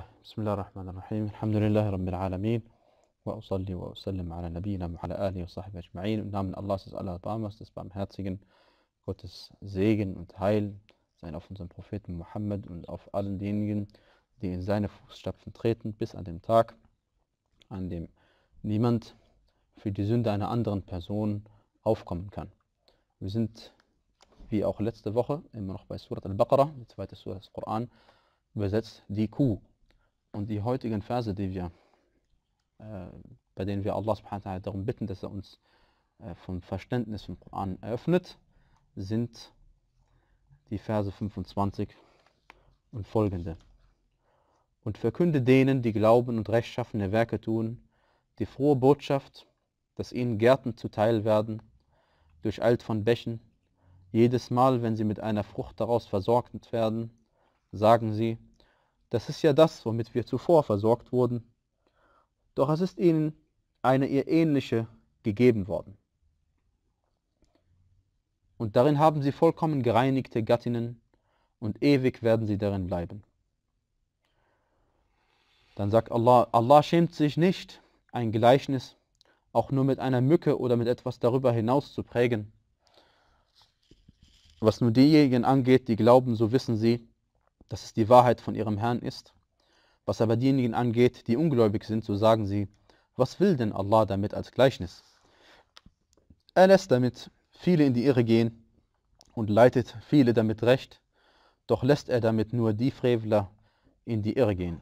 طيب بسم الله الرحمن الرحيم الحمد لله رب العالمين وأصلي وأسلم على نبينا على آله und sahbihi ajma'in im Namen Allahs des Allerbarmers, des Barmherzigen, Gottes Segen und Heil sein auf unseren Propheten Muhammad und auf allen denjenigen, die in seine Fußstapfen treten, bis an dem Tag, an dem niemand für die Sünde einer anderen Person aufkommen kann. Wir sind, wie auch letzte Woche, immer noch bei Surat al-Baqarah, die zweite Surah des Koran, übersetzt die Kuh. Und die heutigen Verse, die wir, äh, bei denen wir Allah subhanahu wa ta'ala darum bitten, dass er uns äh, vom Verständnis vom Koran eröffnet, sind die Verse 25 und folgende. Und verkünde denen, die glauben und rechtschaffene Werke tun, die frohe Botschaft, dass ihnen Gärten zuteil werden, durch durcheilt von Bächen. Jedes Mal, wenn sie mit einer Frucht daraus versorgt werden, sagen sie, das ist ja das, womit wir zuvor versorgt wurden. Doch es ist ihnen eine ihr ähnliche gegeben worden. Und darin haben sie vollkommen gereinigte Gattinnen, und ewig werden sie darin bleiben. Dann sagt Allah, Allah schämt sich nicht, ein Gleichnis auch nur mit einer Mücke oder mit etwas darüber hinaus zu prägen. Was nur diejenigen angeht, die glauben, so wissen sie, dass es die Wahrheit von ihrem Herrn ist. Was aber diejenigen angeht, die ungläubig sind, so sagen sie, was will denn Allah damit als Gleichnis? Er lässt damit viele in die Irre gehen und leitet viele damit recht, doch lässt er damit nur die Frevler in die Irre gehen,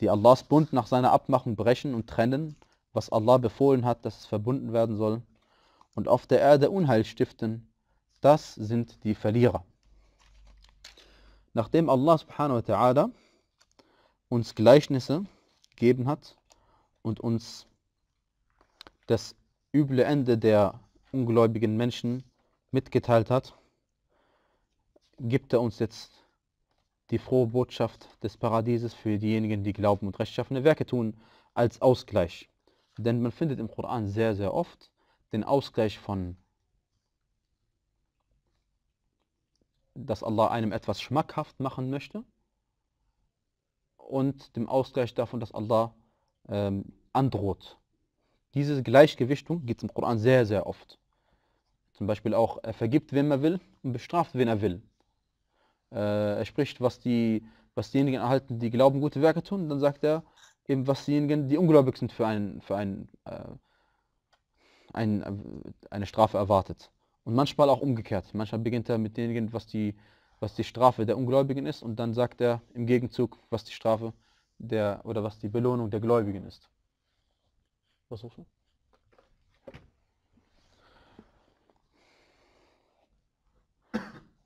die Allahs Bund nach seiner Abmachung brechen und trennen, was Allah befohlen hat, dass es verbunden werden soll, und auf der Erde Unheil stiften, das sind die Verlierer nachdem Allah subhanahu wa ta'ala uns Gleichnisse gegeben hat und uns das üble Ende der ungläubigen Menschen mitgeteilt hat, gibt er uns jetzt die frohe Botschaft des Paradieses für diejenigen, die glauben und rechtschaffene Werke tun, als Ausgleich. Denn man findet im Koran sehr, sehr oft den Ausgleich von dass Allah einem etwas schmackhaft machen möchte und dem Ausgleich davon, dass Allah ähm, androht. Diese Gleichgewichtung gibt es im Koran sehr, sehr oft. Zum Beispiel auch, er vergibt, wem er will und bestraft, wen er will. Äh, er spricht, was, die, was diejenigen erhalten, die glauben, gute Werke tun, und dann sagt er eben, was diejenigen, die ungläubig sind, für, einen, für einen, äh, einen, äh, eine Strafe erwartet. Und manchmal auch umgekehrt. Manchmal beginnt er mit denjenigen, was die, was die Strafe der Ungläubigen ist und dann sagt er im Gegenzug, was die Strafe der oder was die Belohnung der Gläubigen ist. Was rufst du?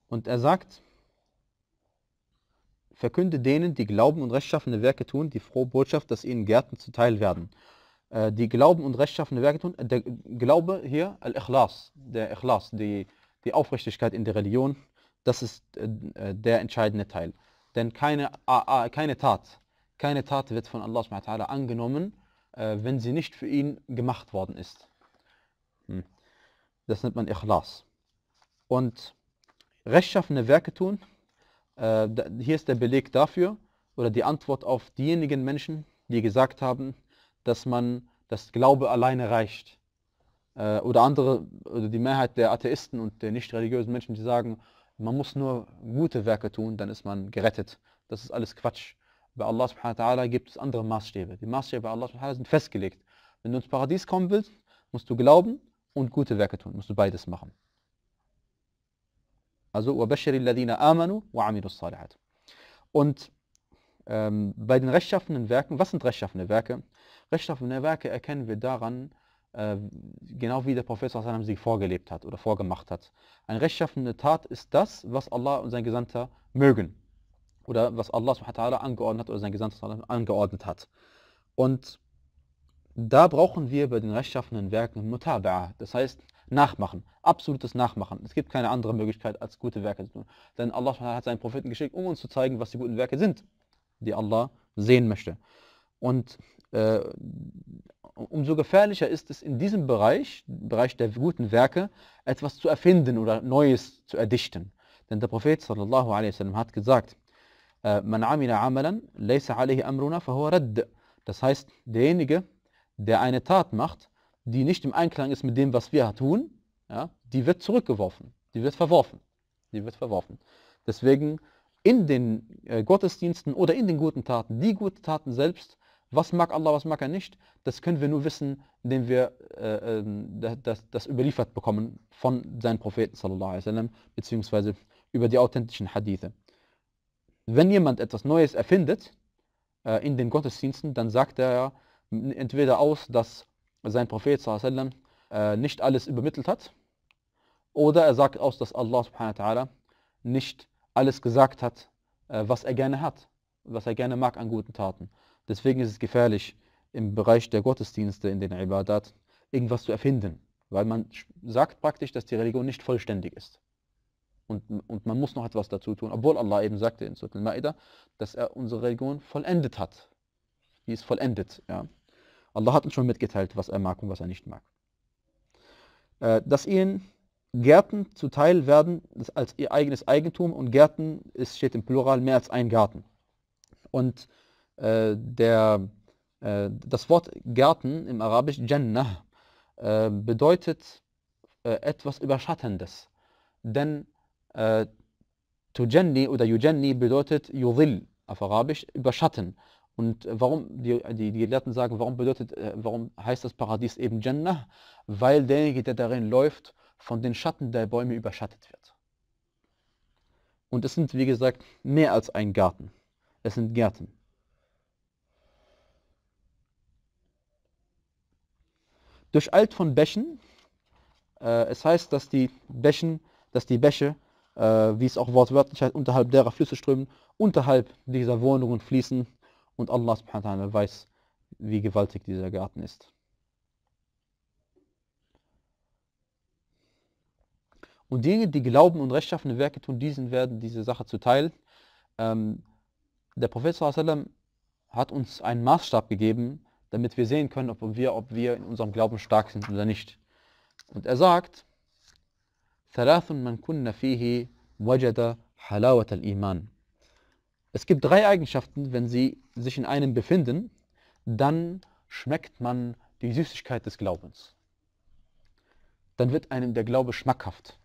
Und er sagt, verkünde denen, die glauben und rechtschaffene Werke tun, die frohe Botschaft, dass ihnen Gärten zuteil werden. Äh, die Glauben und rechtschaffene Werke tun. Äh, der Glaube hier, Al-Ikhlas, der Ikhlas, die, die Aufrichtigkeit in der Religion, das ist äh, der entscheidende Teil. Denn keine, keine Tat, keine Tat wird von Allah subhanahu angenommen, wenn sie nicht für ihn gemacht worden ist. Hm. Das nennt man Ikhlas. Und rechtschaffene Werke tun, hier ist der Beleg dafür oder die Antwort auf diejenigen Menschen, die gesagt haben, dass man das Glaube alleine reicht. Äh, oder andere, oder die Mehrheit der Atheisten und der nicht religiösen Menschen, die sagen, man muss nur gute Werke tun, dann ist man gerettet. Das ist alles Quatsch. Bei Allah subhanahu wa ta'ala gibt es andere Maßstäbe. Die Maßstäbe bei Allah subhanahu wa ta'ala sind festgelegt. Wenn du ins Paradies kommen willst, musst du glauben und gute Werke tun, musst du beides machen. Also, وَبَشِّرِ الَّذِينَ آمَنُوا وَعَمِلُوا الصَّالِحَاتِ Und ähm, bei den rechtschaffenen Werken, was sind rechtschaffene Werke? rechtschaffene Werke erkennen wir daran, äh, genau wie der Prophet sie vorgelebt hat oder vorgemacht hat. Eine rechtschaffene Tat ist das, was Allah und sein Gesandter mögen. Oder was Allah angeordnet hat oder sein Gesandter angeordnet hat. Und da brauchen wir bei den rechtschaffenen Werken Mutaba'a, das heißt Nachmachen, absolutes Nachmachen. Es gibt keine andere Möglichkeit, als gute Werke zu tun. Denn Allah hat seinen Propheten geschickt, um uns zu zeigen, was die guten Werke sind, die Allah sehen möchte. Und äh, umso gefährlicher ist es in diesem Bereich, im Bereich der guten Werke, etwas zu erfinden oder Neues zu erdichten. Denn der Prophet sallallahu wasallam, hat gesagt, äh, man amila amalan, laysa alayhi amruna, fahuwa radd. Das heißt, derjenige, der eine Tat macht, die nicht im Einklang ist mit dem, was wir tun, ja, die wird zurückgeworfen, die wird verworfen, die wird verworfen. Deswegen in den äh, Gottesdiensten oder in den guten Taten, die guten Taten selbst was mag Allah, was mag er nicht, das können wir nur wissen, indem wir äh, ähm, das, das, überliefert bekommen von seinen Propheten, sallam, beziehungsweise über die authentischen Hadithe. Wenn jemand etwas Neues erfindet äh, in den Gottesdiensten, dann sagt er entweder aus, dass sein Prophet sallam, äh, nicht alles übermittelt hat, oder er sagt aus, dass Allah subhanahu nicht alles gesagt hat, äh, was er gerne hat, was er gerne mag an guten Taten. Deswegen ist es gefährlich, im Bereich der Gottesdienste, in den Ibadat, irgendwas zu erfinden. Weil man sagt praktisch, dass die Religion nicht vollständig ist. Und, und man muss noch etwas dazu tun, obwohl Allah eben sagte in Surah Al-Ma'idah, dass er unsere Religion vollendet hat. Die ist vollendet. Ja. Allah hat uns schon mitgeteilt, was er mag und was er nicht mag. Äh, dass ihnen Gärten zuteil werden als ihr eigenes Eigentum und Gärten, es steht im Plural, mehr als ein Garten. Und äh, der, äh, das Wort Garten im Arabisch Jannah äh, bedeutet etwas Überschattendes. Denn äh, Tujanni oder Yujanni bedeutet Yudil auf Arabisch überschatten. Und warum, die, die, die Gelehrten sagen, warum bedeutet, warum heißt das Paradies eben Jannah? Weil derjenige, der darin läuft, von den Schatten der Bäume überschattet wird. Und es sind, wie gesagt, mehr als ein Garten. Es sind Gärten. durch Alt von Bächen. Äh, es heißt, dass die Bächen, dass die Bäche, äh, wie es auch wortwörtlich heißt, unterhalb derer Flüsse strömen, unterhalb dieser Wohnungen fließen und Allah subhanahu weiß, wie gewaltig dieser Garten ist. Und diejenigen, die glauben und rechtschaffene Werke tun, diesen werden diese Sache zuteil. Ähm, der Prophet hat uns einen Maßstab gegeben, damit wir sehen können, ob wir, ob wir in unserem Glauben stark sind oder nicht. Und er sagt, Es gibt drei Eigenschaften, wenn sie sich in einem befinden, dann schmeckt man die Süßigkeit des Glaubens. Dann wird einem der Glaube schmackhaft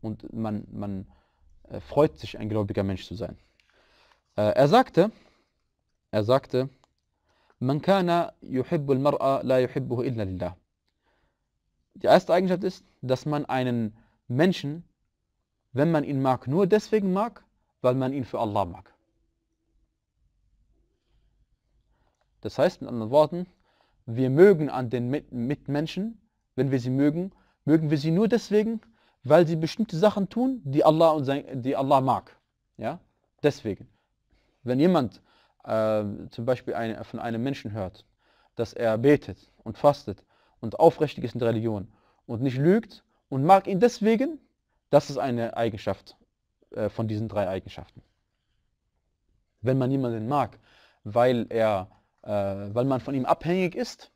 und man, man äh, freut sich, ein gläubiger Mensch zu sein. Äh, er sagte, er sagte, man kana yuhibbul mar'a la yuhibbuhu illa lillah. Die erste Eigenschaft ist, dass man einen Menschen, wenn man ihn mag, nur deswegen mag, weil man ihn für Allah mag. Das heißt mit anderen Worten, wir mögen an den Mitmenschen, wenn wir sie mögen, mögen wir sie nur deswegen, weil sie bestimmte Sachen tun, die Allah, und sein, die Allah mag. Ja? Deswegen. Wenn jemand äh, zum Beispiel eine, von einem Menschen hört, dass er betet und fastet und aufrichtig ist in der Religion und nicht lügt und mag ihn deswegen, das ist eine Eigenschaft äh, von diesen drei Eigenschaften. Wenn man jemanden mag, weil, er, äh, weil man von ihm abhängig ist,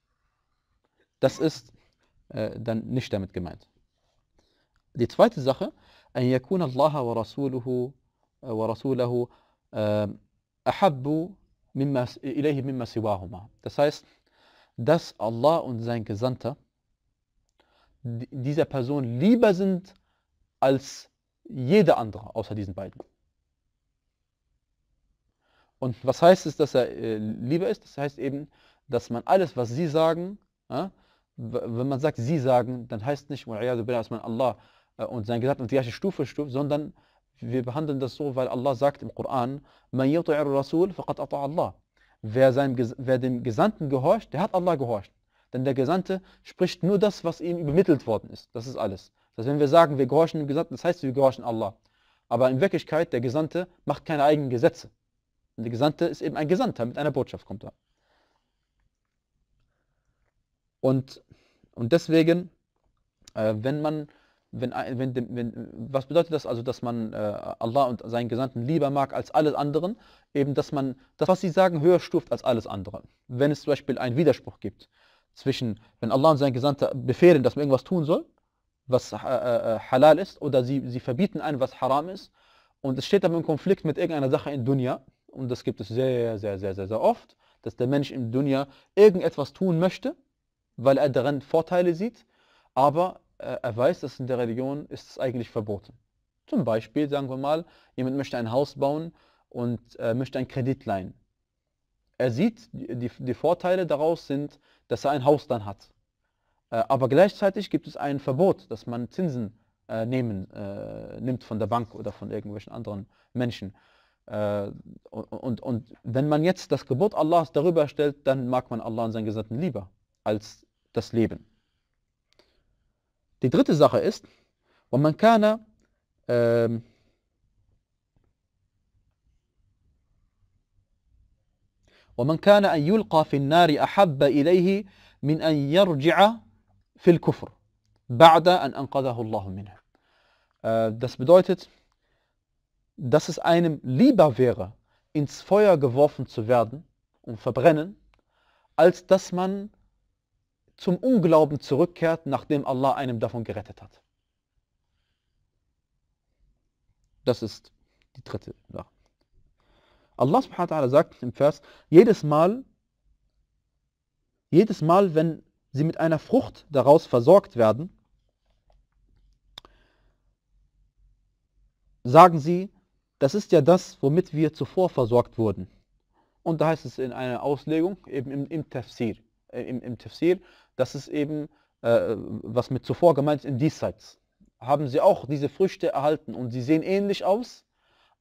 das ist äh, dann nicht damit gemeint. Die zweite Sache, أن يكون الله ورسوله ورسوله أحب das heißt, dass Allah und sein Gesandter dieser Person lieber sind als jeder andere außer diesen beiden. Und was heißt es, dass er äh, lieber ist? Das heißt eben, dass man alles, was sie sagen, wenn man sagt, sie sagen, dann heißt nicht, dass man Allah äh, und sein Gesandter auf die gleiche Stufe stuft, sondern wir behandeln das so, weil Allah sagt im Koran, man Rasul faqad ata Allah. Wer, wer dem Gesandten gehorcht, der hat Allah gehorcht. Denn der Gesandte spricht nur das, was ihm übermittelt worden ist. Das ist alles. Das heißt, wenn wir sagen, wir gehorchen dem Gesandten, das heißt, wir gehorchen Allah. Aber in Wirklichkeit, der Gesandte macht keine eigenen Gesetze. Und der Gesandte ist eben ein Gesandter, mit einer Botschaft kommt er. Und, und deswegen, äh, wenn man wenn, wenn, wenn, was bedeutet das also, dass man äh, Allah und seinen Gesandten lieber mag als alles anderen? Eben, dass man das, was sie sagen, höher stuft als alles andere. Wenn es zum Beispiel einen Widerspruch gibt zwischen, wenn Allah und sein Gesandter befehlen, dass man irgendwas tun soll, was äh, äh, halal ist, oder sie, sie verbieten einem, was haram ist, und es steht dann im Konflikt mit irgendeiner Sache in Dunya, und das gibt es sehr, sehr, sehr, sehr, sehr oft, dass der Mensch im Dunya irgendetwas tun möchte, weil er darin Vorteile sieht, aber äh, er weiß, dass in der Religion ist es eigentlich verboten. Zum Beispiel, sagen wir mal, jemand möchte ein Haus bauen und äh, möchte einen Kredit leihen. Er sieht, die, die Vorteile daraus sind, dass er ein Haus dann hat. Äh, aber gleichzeitig gibt es ein Verbot, dass man Zinsen äh, nehmen, äh, nimmt von der Bank oder von irgendwelchen anderen Menschen. Und, äh, und, und wenn man jetzt das Gebot Allahs darüber stellt, dann mag man Allah und seinen Gesandten lieber als das Leben. Die dritte Sache ist, und man kann ähm, ومن كان أن يلقى في النار أحب إليه من أن يرجع في الكفر بعد أن أنقذه الله منه. Das bedeutet, dass es einem lieber wäre, ins Feuer geworfen zu werden und verbrennen, als dass man zum Unglauben zurückkehrt, nachdem Allah einem davon gerettet hat. Das ist die dritte Sache. Allah subhanahu wa ta'ala sagt im Vers, jedes Mal, jedes Mal, wenn sie mit einer Frucht daraus versorgt werden, sagen sie, das ist ja das, womit wir zuvor versorgt wurden. Und da heißt es in einer Auslegung, eben im, im Tafsir, äh, im, im Tafsir das ist eben, äh, was mit zuvor gemeint ist, in diesseits. Haben sie auch diese Früchte erhalten und sie sehen ähnlich aus,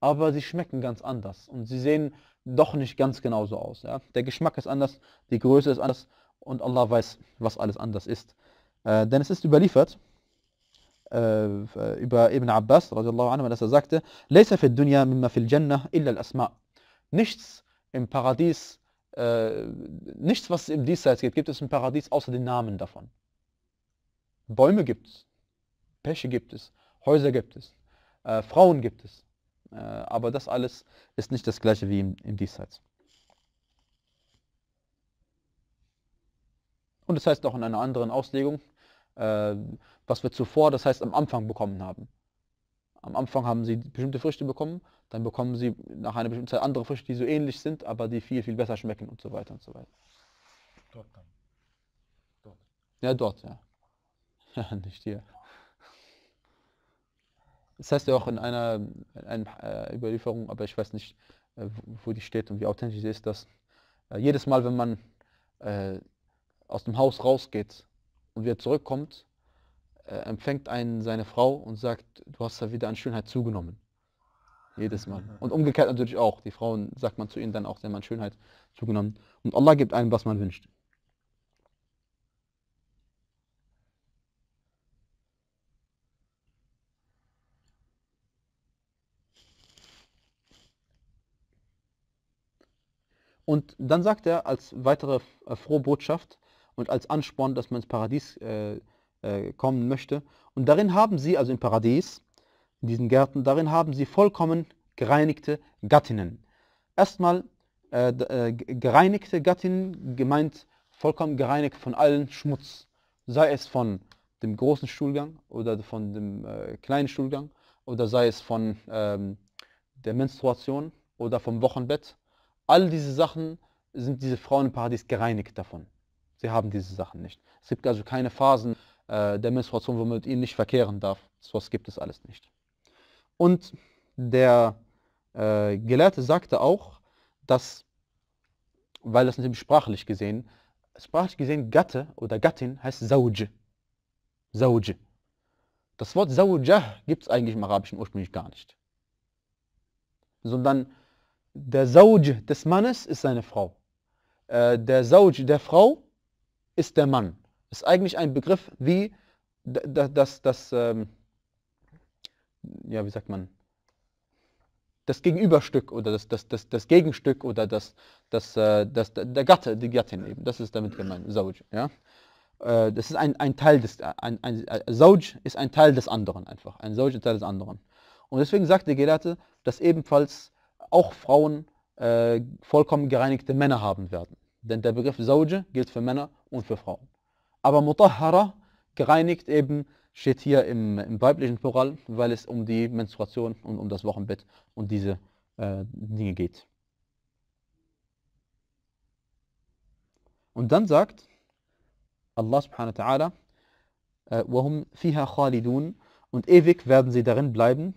aber sie schmecken ganz anders und sie sehen doch nicht ganz genauso aus. Ja? Der Geschmack ist anders, die Größe ist anders und Allah weiß, was alles anders ist. Äh, denn es ist überliefert äh, über Ibn Abbas, anhu, dass er sagte, Nichts im Paradies äh, nichts, was es im Diesseits gibt, gibt es im Paradies außer den Namen davon. Bäume gibt es, Pesche gibt es, Häuser gibt es, äh, Frauen gibt es. Äh, aber das alles ist nicht das gleiche wie im, im Diesseits. Und das heißt auch in einer anderen Auslegung, äh, was wir zuvor, das heißt am Anfang bekommen haben. Am Anfang haben sie bestimmte Früchte bekommen, dann bekommen sie nach einer bestimmten Zeit andere Früchte, die so ähnlich sind, aber die viel, viel besser schmecken und so weiter und so weiter. Dort dann. Dort. Ja, dort, ja. Ja, nicht hier. Das heißt ja auch in einer, in einer äh, Überlieferung, aber ich weiß nicht, äh, wo die steht und wie authentisch sie ist, dass äh, jedes Mal, wenn man aus dem Haus rausgeht und wieder zurückkommt, äh, empfängt einen seine Frau und sagt, du hast ja wieder an Schönheit zugenommen. Jedes Mal. Mhm. Und umgekehrt natürlich auch. Die Frauen sagt man zu ihnen dann auch, sie haben an Schönheit zugenommen. Und Allah gibt einem, was man wünscht. Und dann sagt er als weitere äh, frohe Botschaft und als Ansporn, dass man ins Paradies äh, äh, kommen möchte. Und darin haben sie, also im Paradies, in diesen Gärten, darin haben sie vollkommen gereinigte Gattinnen. Erstmal äh, äh, gereinigte Gattinnen, gemeint vollkommen gereinigt von allen Schmutz, sei es von dem großen Stuhlgang oder von dem äh, kleinen Stuhlgang oder sei es von ähm, der Menstruation oder vom Wochenbett. All diese Sachen sind diese Frauen im Paradies gereinigt davon. Sie haben diese Sachen nicht. Es gibt also keine Phasen, äh, der Menstruation, wo man mit ihnen nicht verkehren darf. So Sowas gibt es alles nicht. Und der äh, Gelehrte sagte auch, dass, weil das nämlich sprachlich gesehen, sprachlich gesehen Gatte oder Gattin heißt Sauj. Sauj. Das Wort Zawjah gibt es eigentlich im Arabischen ursprünglich gar nicht. Sondern der Sauj des Mannes ist seine Frau. Äh, der Sauj der Frau ist der Mann. Ist eigentlich ein Begriff wie das, das, das ähm, ja, wie sagt man, das Gegenüberstück oder das, das, das, das Gegenstück oder das, das, äh, das, der Gatte, die Gattin eben. Das ist damit gemeint, Zauj. Ja? Äh, das ist ein, ein Teil des, ein, ein, äh, Zauj ist ein Teil des anderen einfach. Ein Zauj ist ein Teil des anderen. Und deswegen sagt der Gelate, dass ebenfalls auch Frauen äh, vollkommen gereinigte Männer haben werden. Denn der Begriff Zauj gilt für Männer und für Frauen. Aber Mutahara, gereinigt eben, steht hier im, im, weiblichen Plural, weil es um die Menstruation und um das Wochenbett und diese äh, Dinge geht. Und dann sagt Allah subhanahu wa ta'ala, وَهُمْ فِيهَا خَالِدُونَ Und ewig werden sie darin bleiben.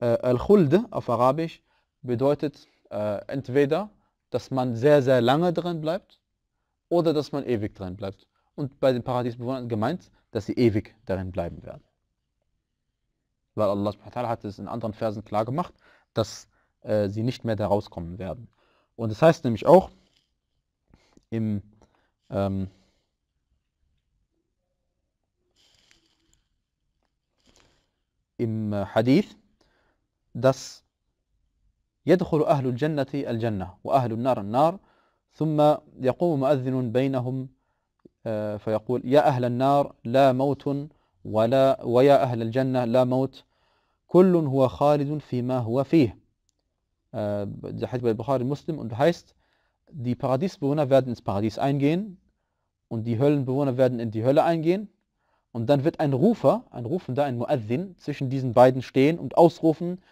Äh, Al-Khuld auf Arabisch bedeutet äh, entweder, dass man sehr, sehr lange drin bleibt oder dass man ewig drin bleibt und bei den Paradiesbewohnern gemeint, dass sie ewig darin bleiben werden. Weil Allah hat es in anderen Versen klar gemacht, dass äh, sie nicht mehr da rauskommen werden. Und es das heißt nämlich auch im ähm, im äh, Hadith, dass يدخل أهل الجنة الجنة وأهل النار النار ثم يقوم مؤذن بينهم فيقول يا أهل النار لا موت ولا ويا أهل الجنة لا موت كل هو خالد فيما هو fih. Äh, der Hadith bei Bukhari Muslim und heißt, die Paradiesbewohner werden ins Paradies eingehen und die Höllenbewohner werden in die Hölle eingehen und dann wird ein Rufer, ein Rufender, ein Muaddin zwischen diesen beiden stehen und ausrufen,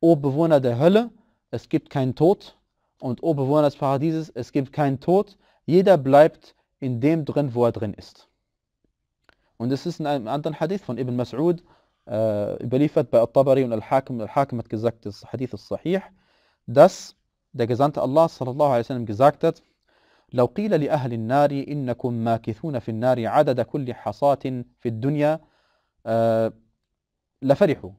O Bewohner der Hölle, es gibt keinen Tod und O Bewohner des Paradieses, es gibt keinen Tod, jeder bleibt in dem drin, wo er drin ist. Und es ist in einem anderen Hadith von Ibn Mas'ud äh, überliefert bei Al-Tabari und Al-Hakim. Al-Hakim hat gesagt, das Hadith ist sahih, dass der Gesandte Allah sallallahu alaihi wasallam gesagt hat, لو قيل لأهل النار إنكم ماكثون في النار عدد كل حصاة في الدنيا آه لفرحوا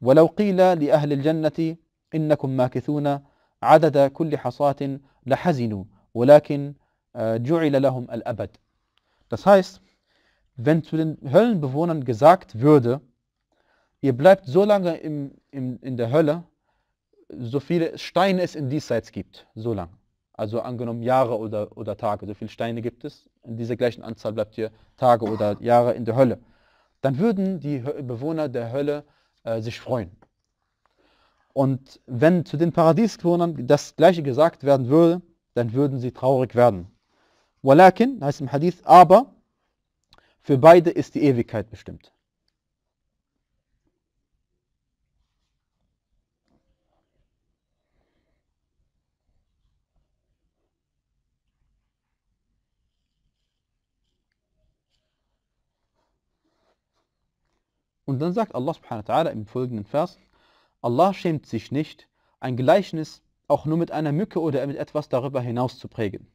ولو قيل لأهل الجنة إنكم ماكثون عدد كل حصاة لحزنوا ولكن Äh, ju'ila Das heißt, wenn zu den Höllenbewohnern gesagt würde, ihr bleibt so lange im, im, in der Hölle, so viele Steine es in diesseits gibt, so lange. Also angenommen Jahre oder, oder Tage, so viele Steine gibt es, in dieser gleichen Anzahl bleibt ihr Tage oder Jahre in der Hölle. Dann würden die Bewohner der Hölle äh, sich freuen. Und wenn zu den Paradiesbewohnern das gleiche gesagt werden würde, dann würden sie traurig werden. Walakin, heißt im Hadith, aber für beide ist die Ewigkeit bestimmt. Und dann sagt Allah subhanahu wa ta'ala im folgenden Vers, Allah schämt sich nicht, ein Gleichnis auch nur mit einer Mücke oder mit etwas darüber hinaus zu prägen.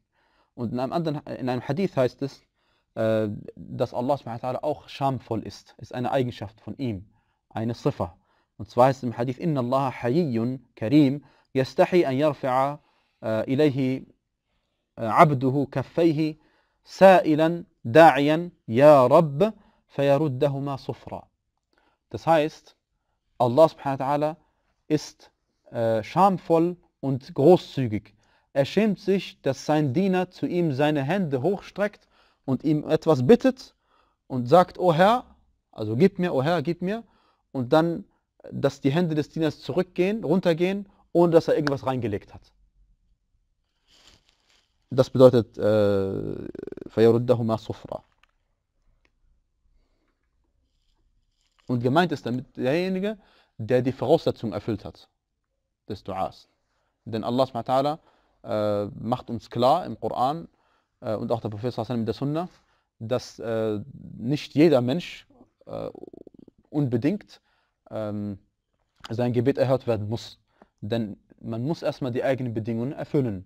Und in einem anderen, in einem Hadith heißt es, äh, dass Allah auch schamvoll ist. Ist eine Eigenschaft von ihm, eine Sifa. Und zwar heißt es im Hadith, Inna Allah hayyun karim, yastahi an yarfi'a äh, ilayhi äh, abduhu kaffayhi sa'ilan da'iyan ya Rabb fayaruddahuma sufra. Das heißt, Allah ist äh, schamvoll und großzügig, er schämt sich, dass sein Diener zu ihm seine Hände hochstreckt und ihm etwas bittet und sagt, O Herr, also gib mir, O Herr, gib mir. Und dann, dass die Hände des Dieners zurückgehen, runtergehen, ohne dass er irgendwas reingelegt hat. Das bedeutet, فَيَرُدَّهُمَا äh, Und gemeint ist damit derjenige, der die Voraussetzung erfüllt hat, des Duas. Denn Allah subhanahu wa ta'ala äh, macht uns klar im Koran äh, und auch der Prophet in der Sunna, dass äh, nicht jeder Mensch äh, unbedingt ähm, sein Gebet erhört werden muss. Denn man muss erstmal die eigenen Bedingungen erfüllen.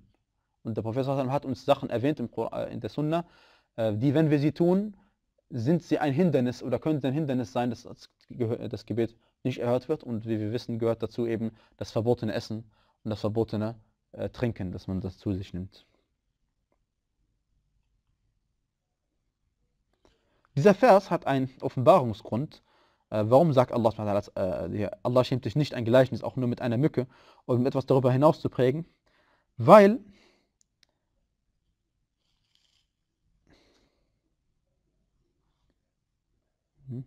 Und der Prophet hat uns Sachen erwähnt im Quran, äh, in der Sunna, äh, die, wenn wir sie tun, sind sie ein Hindernis oder könnten ein Hindernis sein, dass das Gebet nicht erhört wird. Und wie wir wissen, gehört dazu eben das verbotene Essen und das verbotene äh, trinken, dass man das zu sich nimmt. Dieser Vers hat einen Offenbarungsgrund. Äh, warum sagt Allah, äh, Allah schämt sich nicht ein Gleichnis, auch nur mit einer Mücke, um etwas darüber hinaus zu prägen? Weil hm?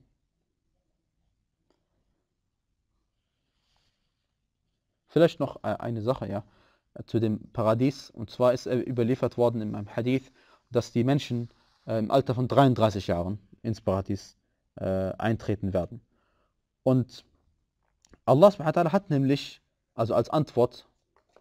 Vielleicht noch äh, eine Sache, ja. Äh, zu dem Paradies. Und zwar ist er überliefert worden in einem Hadith, dass die Menschen äh, im Alter von 33 Jahren ins Paradies äh, eintreten werden. Und Allah subhanahu hat nämlich, also als Antwort,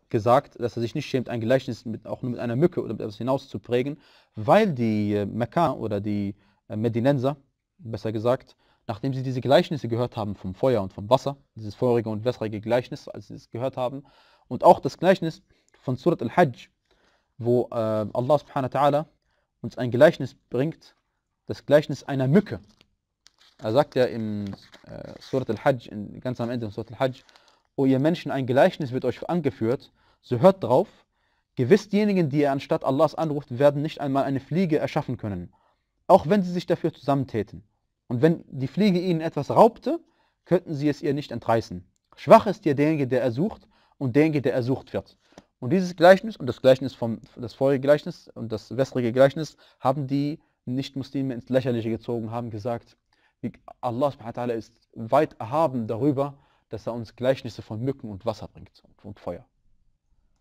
gesagt, dass er sich nicht schämt, ein Gleichnis mit, auch nur mit einer Mücke oder mit etwas hinaus zu prägen, weil die äh, Mekka oder die Medinenser, besser gesagt, nachdem sie diese Gleichnisse gehört haben vom Feuer und vom Wasser, dieses feurige und wässrige Gleichnis, als sie es gehört haben, und auch das Gleichnis von Surat al-Hajj, wo äh, Allah subhanahu ta'ala uns ein Gleichnis bringt, das Gleichnis einer Mücke. Er sagt ja im äh, Surat al-Hajj, ganz am Ende von Surat al-Hajj, O ihr Menschen, ein Gleichnis wird euch angeführt, so hört drauf, gewiss diejenigen, die ihr anstatt Allahs anruft, werden nicht einmal eine Fliege erschaffen können, auch wenn sie sich dafür zusammentäten. Und wenn die Fliege ihnen etwas raubte, könnten sie es ihr nicht entreißen. Schwach ist derjenige, der ersucht, und derjenige, der ersucht wird. Und dieses Gleichnis und das Gleichnis vom, das vorige Gleichnis und das wässrige Gleichnis haben die Nicht-Muslime ins Lächerliche gezogen, haben gesagt, wie Allah ist weit erhaben darüber, dass er uns Gleichnisse von Mücken und Wasser bringt und, und Feuer.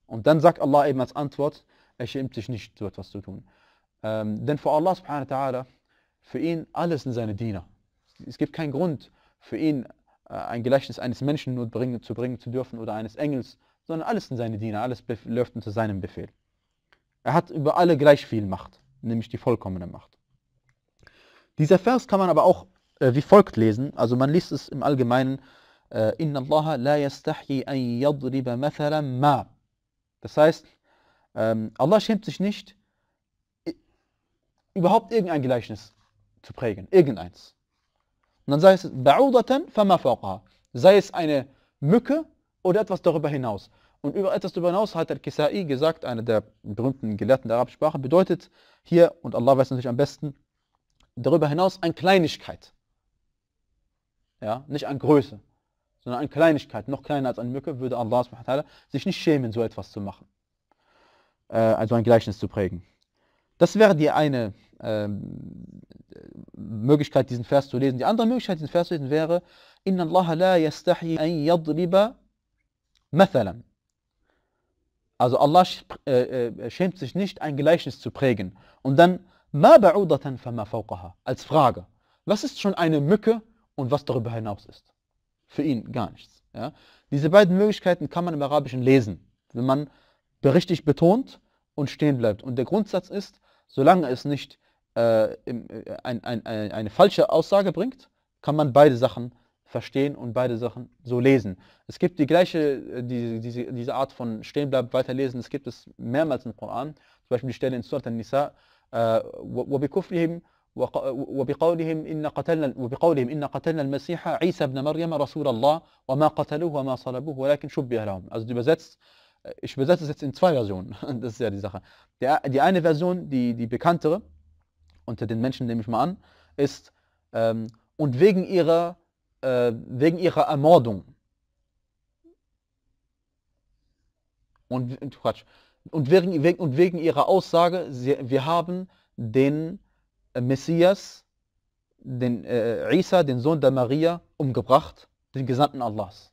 Und dann sagt Allah eben als Antwort, er schämt sich nicht, so etwas zu tun. Ähm, denn für Allah für ihn alles sind seine Diener. Es gibt keinen Grund für ihn äh, ein Gleichnis eines Menschen nur bringen, zu bringen zu dürfen oder eines Engels, sondern alles in seine Diener, alles läuft unter seinem Befehl. Er hat über alle gleich viel Macht, nämlich die vollkommene Macht. Dieser Vers kann man aber auch äh, wie folgt lesen, also man liest es im Allgemeinen, äh, Inna Allah la yastahi an yadriba mathalan ma. Das heißt, ähm, Allah schämt sich nicht, überhaupt irgendein Gleichnis zu prägen, irgendeins. Und dann sei es ba'udatan fama fawqaha. Sei es eine Mücke oder etwas darüber hinaus. Und über etwas darüber hinaus hat Al-Kisai gesagt, einer der berühmten Gelehrten der arabischen Sprache, bedeutet hier, und Allah weiß natürlich am besten, darüber hinaus eine Kleinigkeit. Ja, nicht an Größe, sondern an Kleinigkeit. Noch kleiner als eine Mücke würde Allah sich nicht schämen, so etwas zu machen. Äh, also ein Gleichnis zu prägen. Das wäre die eine ähm, Möglichkeit, diesen Vers zu lesen. Die andere Möglichkeit, diesen Vers zu lesen, wäre, Inna Allah la yastahi an yadriba mathalan. Also Allah äh, äh, schämt sich nicht, ein Gleichnis zu prägen. Und dann, ma ba'udatan fama fawqaha, als Frage. Was ist schon eine Mücke und was darüber hinaus ist? Für ihn gar nichts. Ja? Diese beiden Möglichkeiten kann man im Arabischen lesen, wenn man richtig betont und stehen bleibt. Und der Grundsatz ist, Solange es nicht äh, im, äh, ein, ein, ein, eine falsche Aussage bringt, kann man beide Sachen verstehen und beide Sachen so lesen. Es gibt die gleiche, äh, die, diese, diese Art von stehen Stehenbleiben, weiterlesen, es gibt es mehrmals im Koran, zum Beispiel die Stelle in Surat al-Nisa, وَبِكُفْرِهِمْ وبقولهم إن قتلنا وبقولهم إن قتلنا المسيح عيسى ابن مريم رسول الله وما قتلوه وما صلبوه ولكن شبه لهم. Also übersetzt, äh, ich übersetze es jetzt in zwei Versionen, das ist ja die Sache. Der, die eine Version, die, die bekanntere, unter den Menschen nehme ich mal an, ist, ähm, und wegen ihrer, äh, wegen ihrer Ermordung. Und, Quatsch, und, wegen, wegen, und wegen ihrer Aussage, sie, wir haben den äh, Messias, den äh, Isa, den Sohn der Maria, umgebracht, den Gesandten Allahs.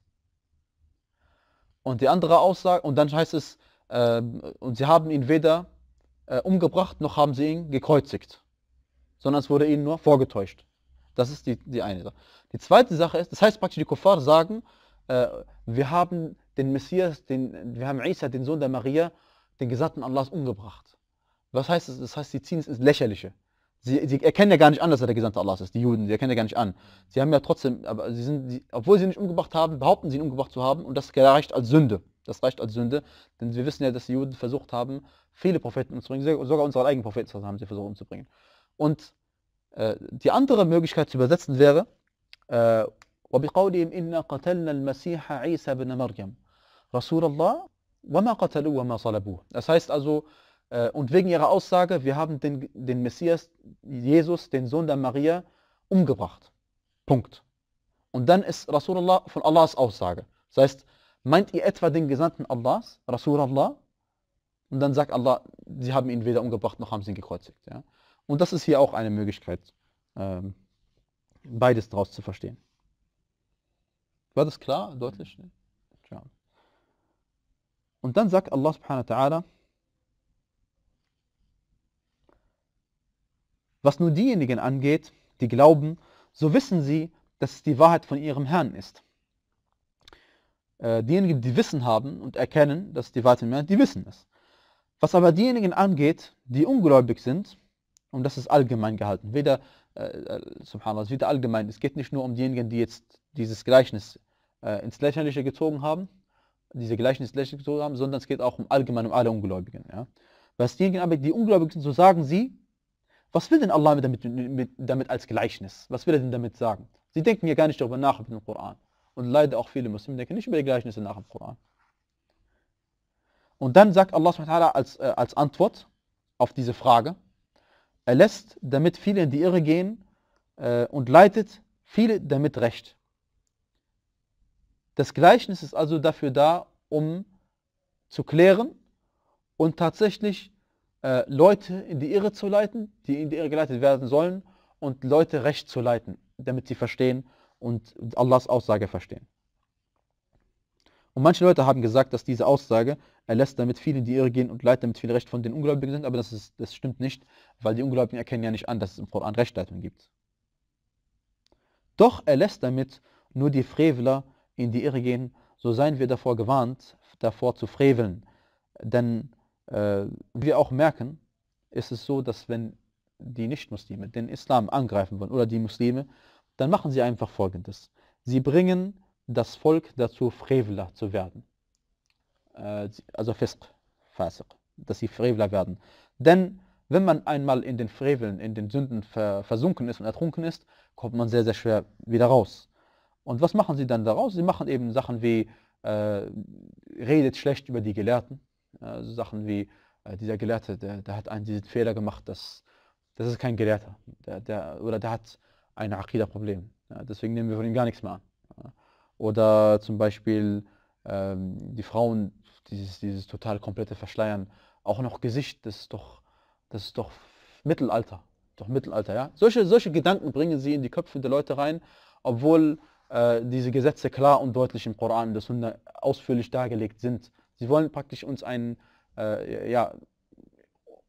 Und die andere Aussage, und dann heißt es, äh, und sie haben ihn weder äh, umgebracht, noch haben sie ihn gekreuzigt, sondern es wurde ihnen nur vorgetäuscht. Das ist die, die eine Sache. Die zweite Sache ist, das heißt praktisch, die Kuffar sagen, äh, wir haben den Messias, den, wir haben Isa, den Sohn der Maria, den Gesandten Allahs umgebracht. Was heißt das? Das heißt, sie ziehen es ins Lächerliche. Sie, sie, erkennen ja gar nicht an, dass er der Gesandte Allahs ist, die Juden, sie erkennen ja gar nicht an. Sie haben ja trotzdem, aber sie sind, sie, obwohl sie ihn nicht umgebracht haben, behaupten sie ihn umgebracht zu haben und das reicht als Sünde. Das reicht als Sünde, denn wir wissen ja, dass die Juden versucht haben, viele Propheten umzubringen, sogar unsere eigenen Propheten haben sie versucht umzubringen. Und äh, die andere Möglichkeit zu übersetzen wäre, äh, وبقولهم إنا قتلنا المسيح عيسى بن مريم رسول الله وما قتلوه وما Das heißt also, äh, und wegen ihrer Aussage, wir haben den, den Messias, Jesus, den Sohn der Maria, umgebracht. Punkt. Und dann ist Rasulullah von Allahs Aussage. Das heißt, meint ihr etwa den Gesandten Allahs, Rasulullah? Und dann sagt Allah, sie haben ihn weder umgebracht noch haben sie ihn gekreuzigt. Ja? Und das ist hier auch eine Möglichkeit, ähm, beides daraus zu verstehen. War das klar, deutlich? Mhm. Ja. Und dann sagt Allah subhanahu wa ta'ala, Was nur diejenigen angeht, die glauben, so wissen sie, dass es die Wahrheit von ihrem Herrn ist. Äh, diejenigen, die Wissen haben und erkennen, dass es die Wahrheit von ihrem Herrn ist, die wissen es. Was aber diejenigen angeht, die ungläubig sind, und das ist allgemein gehalten, weder, äh, äh subhanallah, wieder allgemein, es geht nicht nur um diejenigen, die jetzt dieses Gleichnis äh, ins Lächerliche gezogen haben, diese Gleichnis ins Lächerliche gezogen haben, sondern es geht auch um allgemein um alle Ungläubigen. Ja? Was diejenigen aber, die ungläubig sind, so sagen sie, was will denn Allah damit, mit, damit als Gleichnis? Was will er denn damit sagen? Sie denken ja gar nicht darüber nach über den Koran. Und leider auch viele Muslime denken nicht über die Gleichnisse nach dem Koran. Und dann sagt Allah subhanahu als, äh, als Antwort auf diese Frage, er lässt damit viele in die Irre gehen äh, und leitet viele damit recht. Das Gleichnis ist also dafür da, um zu klären und tatsächlich äh, Leute in die Irre zu leiten, die in die Irre geleitet werden sollen, und Leute recht zu leiten, damit sie verstehen und Allahs Aussage verstehen. Und manche Leute haben gesagt, dass diese Aussage, er lässt damit viele in die Irre gehen und leitet damit viele Recht von den Ungläubigen sind, aber das, ist, das stimmt nicht, weil die Ungläubigen erkennen ja nicht an, dass es im Koran Rechtleitung gibt. Doch er lässt damit nur die Freveler in die Irre gehen, so seien wir davor gewarnt, davor zu freveln. Denn äh, wir auch merken, ist es so, dass wenn die Nichtmuslime den Islam angreifen wollen oder die Muslime, dann machen sie einfach Folgendes. Sie bringen das Volk dazu, Freveler zu werden. Äh, also Fisk, Fasiq, dass sie Freveler werden. Denn wenn man einmal in den Freveln, in den Sünden versunken ist und ertrunken ist, kommt man sehr, sehr schwer wieder raus. Und was machen sie dann daraus? Sie machen eben Sachen wie, äh, redet schlecht über die Gelehrten, also Sachen wie äh, dieser Gelehrte, der, der hat einen diesen Fehler gemacht, dass das ist kein Gelehrter. Der, der, oder der hat ein Akida-Problem. Ja, deswegen nehmen wir von ihm gar nichts mehr an. Ja. Oder zum Beispiel ähm, die Frauen, dieses, dieses total komplette Verschleiern, auch noch Gesicht, das ist doch, das ist doch Mittelalter. Doch Mittelalter, ja. Solche, solche Gedanken bringen sie in die Köpfe der Leute rein, obwohl äh, diese Gesetze klar und deutlich im Koran, das der ausführlich dargelegt sind. Sie wollen praktisch uns einen, äh, ja,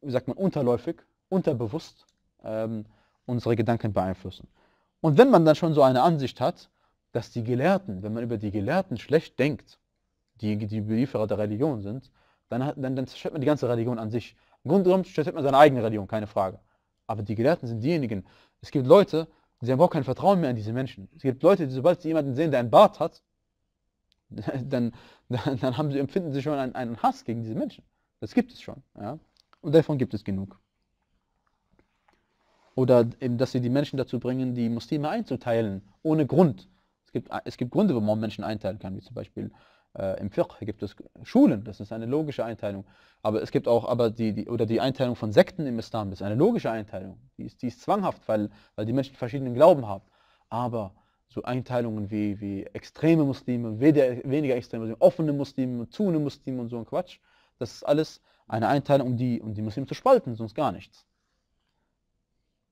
wie sagt man, unterläufig, unterbewusst ähm, unsere Gedanken beeinflussen. Und wenn man dann schon so eine Ansicht hat, dass die Gelehrten, wenn man über die Gelehrten schlecht denkt, die die Belieferer der Religion sind, dann, hat, dann, dann zerstört man die ganze Religion an sich. Im Grunde genommen zerstört man seine eigene Religion, keine Frage. Aber die Gelehrten sind diejenigen. Es gibt Leute, sie haben überhaupt kein Vertrauen mehr an diese Menschen. Es gibt Leute, die sobald sie jemanden sehen, der einen Bart hat, dann, dann, dann haben sie, empfinden sie schon einen, einen Hass gegen diese Menschen. Das gibt es schon. Ja? Und davon gibt es genug. Oder eben, dass sie die Menschen dazu bringen, die Muslime einzuteilen, ohne Grund. Es gibt, es gibt Gründe, warum man Menschen einteilen kann, wie zum Beispiel äh, im Fiqh gibt es Schulen, das ist eine logische Einteilung. Aber es gibt auch, aber die, die oder die Einteilung von Sekten im Islam, das ist eine logische Einteilung. Die ist, die ist zwanghaft, weil, weil die Menschen verschiedenen Glauben haben. Aber so Einteilungen wie, wie extreme Muslime, weder, weniger extreme Muslime, offene Muslime, zuene Muslime und so ein Quatsch. Das ist alles eine Einteilung, um die, um die Muslime zu spalten, sonst gar nichts.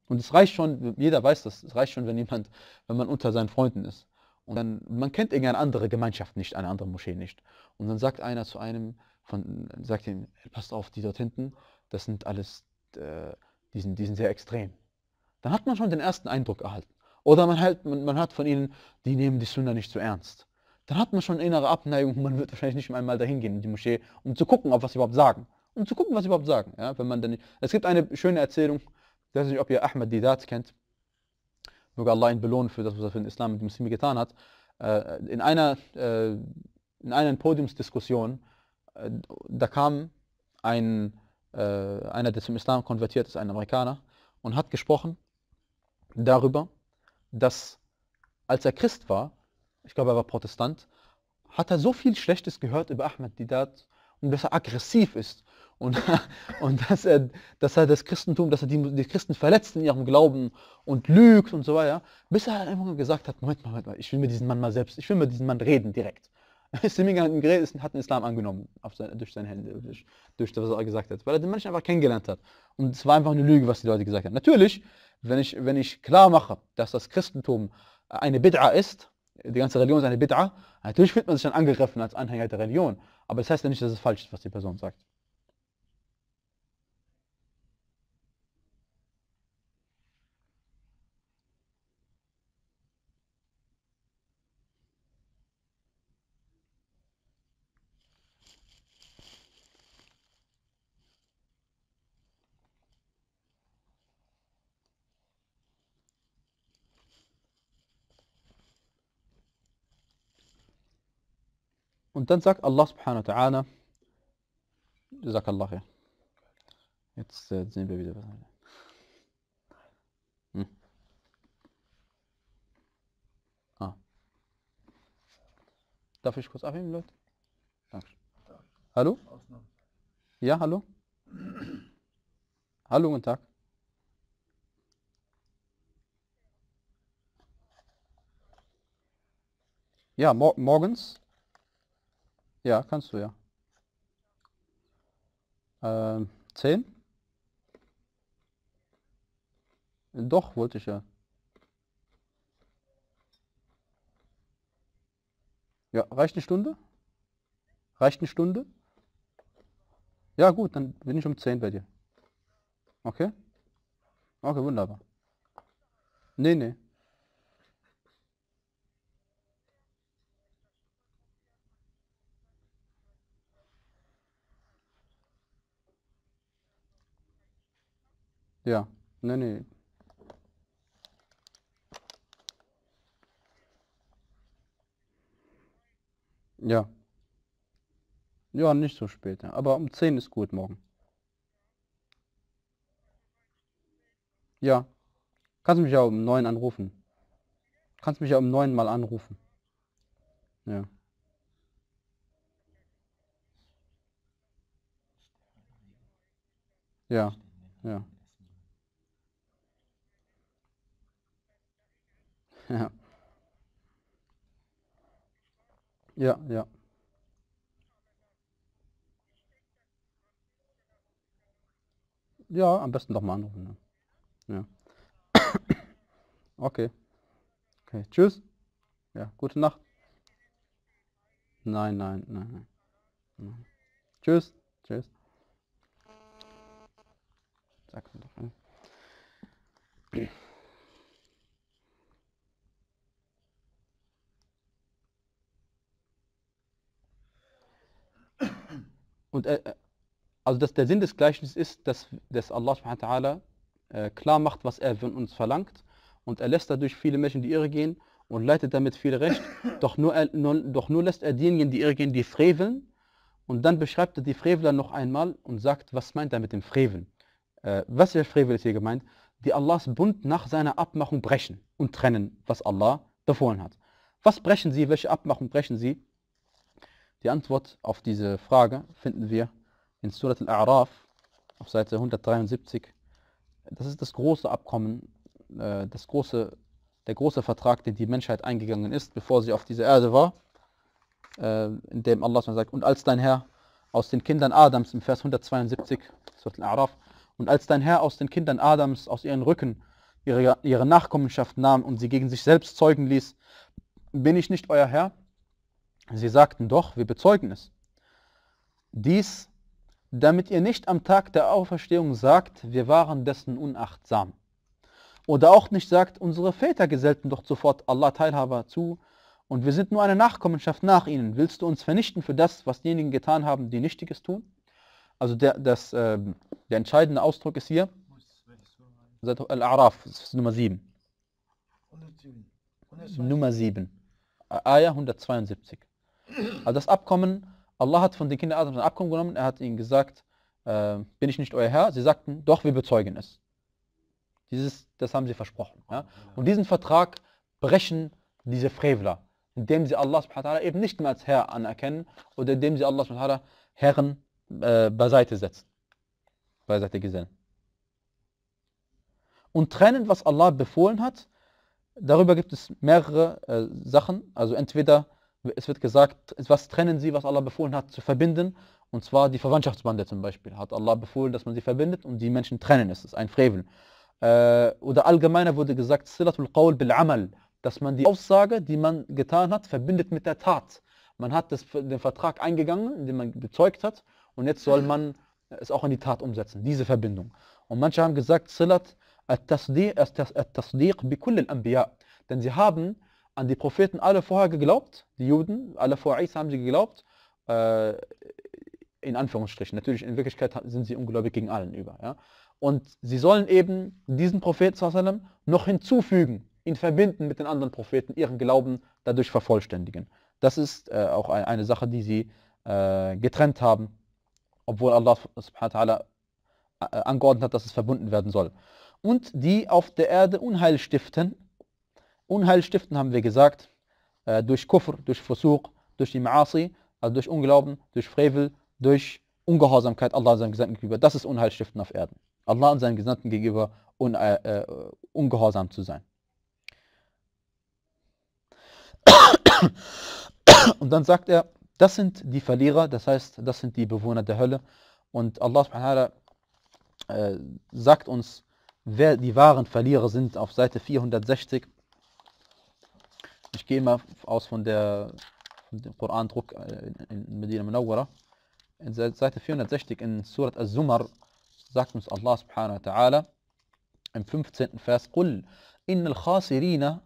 Und es reicht schon, jeder weiß das, es reicht schon, wenn jemand, wenn man unter seinen Freunden ist. Und dann, man kennt irgendeine andere Gemeinschaft nicht, eine andere Moschee nicht. Und dann sagt einer zu einem, von, sagt ihm, passt auf, die dort hinten, das sind alles, äh, die, sind, die sind sehr extrem. Dann hat man schon den ersten Eindruck erhalten. Oder man, halt, man, man hört von ihnen, die nehmen die Sünder nicht so ernst. Dann hat man schon innere Abneigung, man wird wahrscheinlich nicht einmal dahin gehen in die Moschee, um zu gucken, ob was sie überhaupt sagen. Um zu gucken, was sie überhaupt sagen. Ja, wenn man dann, es gibt eine schöne Erzählung, ich weiß nicht, ob ihr Ahmed Didat kennt. Möge Allah ihn belohnen für das, was er für den Islam und die Muslime getan hat. Äh, in, einer, äh, in einer Podiumsdiskussion, äh, da kam ein, einer, der zum Islam konvertiert ist, ein Amerikaner, und hat gesprochen darüber, dass als er Christ war, ich glaube, er war Protestant, hat er so viel Schlechtes gehört über Ahmed Didat und dass er aggressiv ist und, und dass, er, dass er das Christentum, dass er die, die Christen verletzt in ihrem Glauben und lügt und so weiter, bis er halt irgendwann gesagt hat, Moment mal, Moment ich will mit diesem Mann mal selbst, ich will mit diesem Mann reden direkt. Simigan hat den Islam angenommen auf sein, durch seine Hände, durch, durch das, was er gesagt hat, weil er den Menschen einfach kennengelernt hat. Und es war einfach eine Lüge, was die Leute gesagt haben. Natürlich wenn ich, wenn ich klar mache, dass das Christentum eine Bid'a ist, die ganze Religion ist eine Bid'a, natürlich fühlt man sich dann angegriffen als Anhänger der Religion. Aber das heißt ja nicht, dass es falsch ist, was die Person sagt. Und dann sagt Allah subhanahu wa ta'ala, sagt Allah, jetzt äh, sehen wir wieder. Hm. Ah. Darf ich kurz abheben, Leute? Danke. Hallo? Ja, hallo? hallo, guten Tag. Ja, mor morgens ja, kannst du ja. Ähm, 10? Doch, wollte ich ja. Ja, reicht eine Stunde? Reicht eine Stunde? Ja gut, dann bin ich um 10 bei dir. Okay? Okay, wunderbar. Nee, nee. Ja, nee, nee. Ja. Ja, nicht so spät. Aber um 10 ist gut morgen. Ja. Kannst mich ja um 9 anrufen. Kannst mich ja um 9 mal anrufen. Ja. Ja. Ja. Ja. Ja, ja. am besten doch mal anrufen. Ne? Ja. okay. Okay, tschüss. Ja, gute Nacht. Nein, nein, nein, nein. nein. Tschüss. Tschüss. Sag's mir doch. Ne? Und äh, äh, also dass der Sinn des Gleichnisses ist, dass, dass Allah subhanahu äh, klar macht, was er von uns verlangt und er lässt dadurch viele Menschen die Irre gehen und leitet damit viele Recht, doch nur, er, nur, doch nur lässt er diejenigen die Irre gehen, die freveln und dann beschreibt er die Freveler noch einmal und sagt, was meint er mit dem Freveln? Äh, was für Frevel ist hier gemeint? Die Allahs Bund nach seiner Abmachung brechen und trennen, was Allah befohlen hat. Was brechen sie? Welche Abmachung brechen sie? Die Antwort auf diese Frage finden wir in Surat al-A'raf auf Seite 173. Das ist das große Abkommen, äh, das große, der große Vertrag, den die Menschheit eingegangen ist, bevor sie auf dieser Erde war, äh, in dem Allah sagt, und als dein Herr aus den Kindern Adams, im Vers 172, Surat al-A'raf, und als dein Herr aus den Kindern Adams, aus ihren Rücken, ihre, ihre Nachkommenschaft nahm und sie gegen sich selbst zeugen ließ, bin ich nicht euer Herr? Sie sagten doch, wir bezeugen es. Dies, damit ihr nicht am Tag der Auferstehung sagt, wir waren dessen unachtsam. Oder auch nicht sagt, unsere Väter gesellten doch sofort Allah Teilhaber zu und wir sind nur eine Nachkommenschaft nach ihnen. Willst du uns vernichten für das, was diejenigen getan haben, die Nichtiges tun? Also der, das, äh, der entscheidende Ausdruck ist hier, Al-Araf, Nummer 7. Nummer 7, Ayah 172. Also das Abkommen, Allah hat von den Kindern Adams ein Abkommen genommen, er hat ihnen gesagt, äh, bin ich nicht euer Herr? Sie sagten, doch, wir bezeugen es. Dieses, das haben sie versprochen. Ja? Und diesen Vertrag brechen diese Frevler, indem sie Allah subhanahu eben nicht mehr als Herr anerkennen oder indem sie Allah subhanahu Herren äh, beiseite setzen. Beiseite gesehen. Und trennen, was Allah befohlen hat, darüber gibt es mehrere äh, Sachen. Also entweder es wird gesagt, was trennen sie, was Allah befohlen hat, zu verbinden. Und zwar die Verwandtschaftsbande zum Beispiel. Hat Allah befohlen, dass man sie verbindet und die Menschen trennen. Es ist ein Frevel. Äh, oder allgemeiner wurde gesagt, Silatul Qawl bil Amal. Dass man die Aussage, die man getan hat, verbindet mit der Tat. Man hat das, den Vertrag eingegangen, den man bezeugt hat. Und jetzt soll man es auch in die Tat umsetzen, diese Verbindung. Und manche haben gesagt, Silat al-Tasdiq bi kull al-Anbiya. Denn sie haben an die Propheten alle vorher geglaubt, die Juden, alle vor Isa haben sie geglaubt, äh, in Anführungsstrichen. Natürlich, in Wirklichkeit sind sie ungläubig gegen allen über. Ja? Und sie sollen eben diesen Propheten noch hinzufügen, ihn verbinden mit den anderen Propheten, ihren Glauben dadurch vervollständigen. Das ist äh, auch eine, Sache, die sie äh, getrennt haben, obwohl Allah subhanahu äh, angeordnet hat, dass es verbunden werden soll. Und die auf der Erde Unheil stiften Unheil stiften haben wir gesagt, äh, durch Kufr, durch Fusuq, durch die Maasi, also durch Unglauben, durch Frevel, durch Ungehorsamkeit Allah und seinem Gesandten gegenüber. Das ist Unheil stiften auf Erden. Allah und seinem Gesandten gegenüber un, äh, äh, ungehorsam zu sein. Und dann sagt er, das sind die Verlierer, das heißt, das sind die Bewohner der Hölle. Und Allah subhanahu wa äh, sagt uns, wer die wahren Verlierer sind auf Seite 460 ich gehe mal aus von der dem Koran-Druck äh, in Medina Munawwara. In Seite 460 in Surat Al-Zumar sagt uns Allah subhanahu wa ta'ala im 15. Vers, Qul innal khasirina,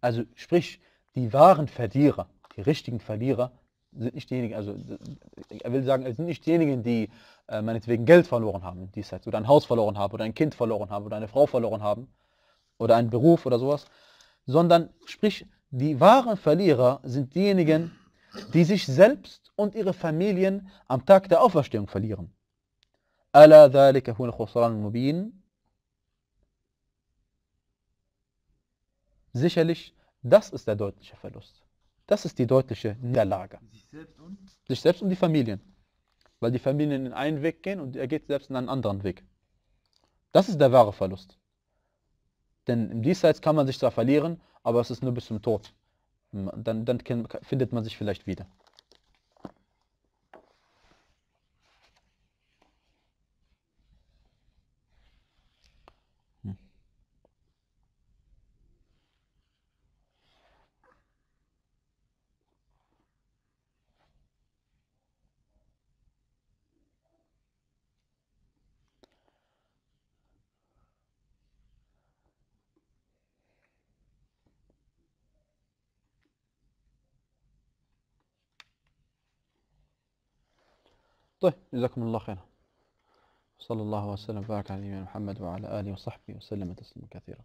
also sprich, die wahren Verlierer, die richtigen Verlierer, sind nicht diejenigen, also er will sagen, es sind nicht diejenigen, die äh, meinetwegen Geld verloren haben in Zeit, oder ein Haus verloren haben, oder ein Kind verloren haben, oder eine Frau verloren haben, oder einen Beruf oder sowas, sondern sprich, die wahren Verlierer sind diejenigen, die sich selbst und ihre Familien am Tag der Auferstehung verlieren. ألا ذلك هو الخسران المبين Sicherlich, das ist der deutliche Verlust. Das ist die deutliche Niederlage. Sich selbst und, Sich selbst und die Familien. Weil die Familien in einen Weg gehen und er geht selbst in einen anderen Weg. Das ist der wahre Verlust. Denn im Diesseits kann man sich zwar verlieren, aber es ist nur bis zum Tod. Dann, dann findet man sich vielleicht wieder. طيب جزاكم الله خيرا صلى الله وسلم وبارك على نبينا محمد وعلى آله وصحبه وسلم تسليما كثيرا